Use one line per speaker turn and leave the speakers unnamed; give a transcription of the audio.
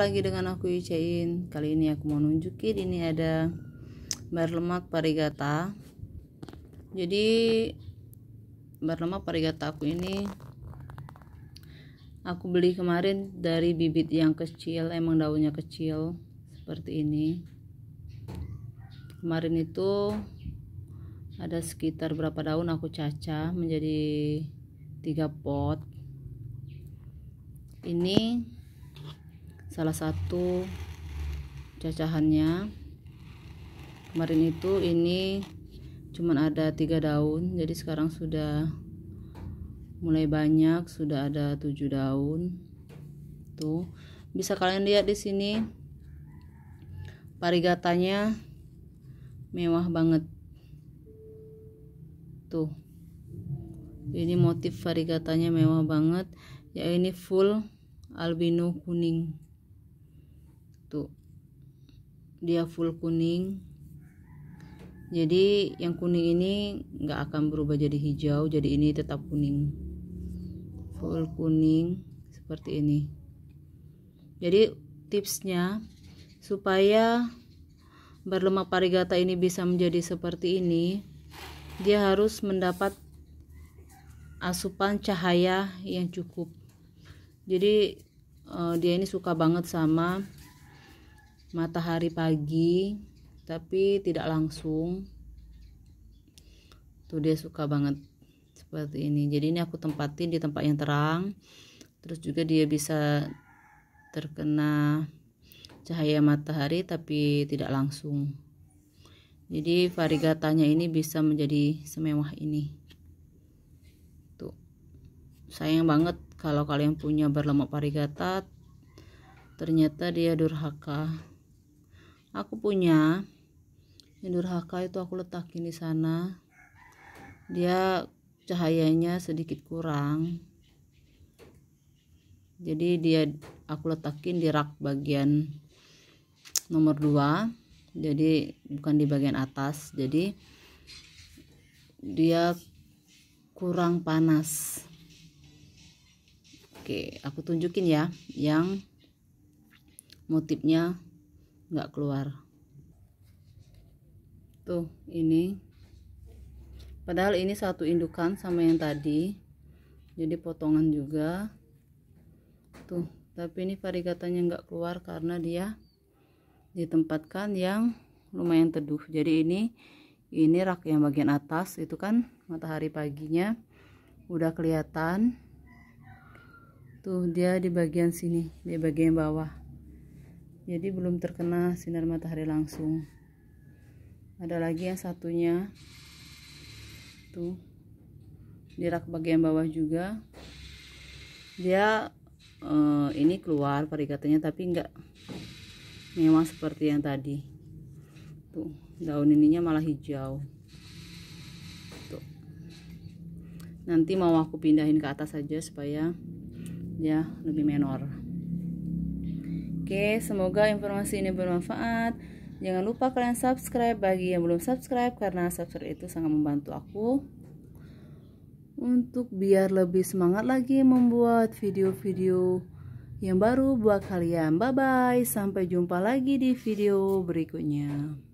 lagi dengan aku Yucain kali ini aku mau nunjukin ini ada berlemak parigata jadi berlemak parigata aku ini aku beli kemarin dari bibit yang kecil emang daunnya kecil seperti ini kemarin itu ada sekitar berapa daun aku cacah menjadi tiga pot ini salah satu cacahannya kemarin itu ini cuman ada tiga daun jadi sekarang sudah mulai banyak sudah ada tujuh daun tuh bisa kalian lihat di sini parigatanya mewah banget tuh ini motif varigatanya mewah banget ya ini full albino kuning tuh gitu. dia full kuning jadi yang kuning ini nggak akan berubah jadi hijau jadi ini tetap kuning full kuning seperti ini jadi tipsnya supaya berlemak parigata ini bisa menjadi seperti ini dia harus mendapat asupan cahaya yang cukup jadi eh, dia ini suka banget sama matahari pagi tapi tidak langsung tuh dia suka banget seperti ini jadi ini aku tempatin di tempat yang terang terus juga dia bisa terkena cahaya matahari tapi tidak langsung jadi varigatanya ini bisa menjadi semewah ini tuh sayang banget kalau kalian punya berlemak varigata ternyata dia durhaka aku punya yang haka itu aku letakin di sana dia cahayanya sedikit kurang jadi dia aku letakin di rak bagian nomor 2 jadi bukan di bagian atas jadi dia kurang panas oke aku tunjukin ya yang motifnya nggak keluar tuh ini padahal ini satu indukan sama yang tadi jadi potongan juga tuh tapi ini varigatanya nggak keluar karena dia ditempatkan yang lumayan teduh jadi ini ini rak yang bagian atas itu kan matahari paginya udah kelihatan tuh dia di bagian sini di bagian bawah jadi belum terkena sinar matahari langsung ada lagi yang satunya tuh di rak bagian bawah juga dia eh, ini keluar perikatannya tapi enggak memang seperti yang tadi tuh daun ininya malah hijau tuh nanti mau aku pindahin ke atas aja supaya ya lebih menor Oke, semoga informasi ini bermanfaat. Jangan lupa kalian subscribe bagi yang belum subscribe karena subscribe itu sangat membantu aku untuk biar lebih semangat lagi membuat video-video yang baru buat kalian. Bye bye, sampai jumpa lagi di video berikutnya.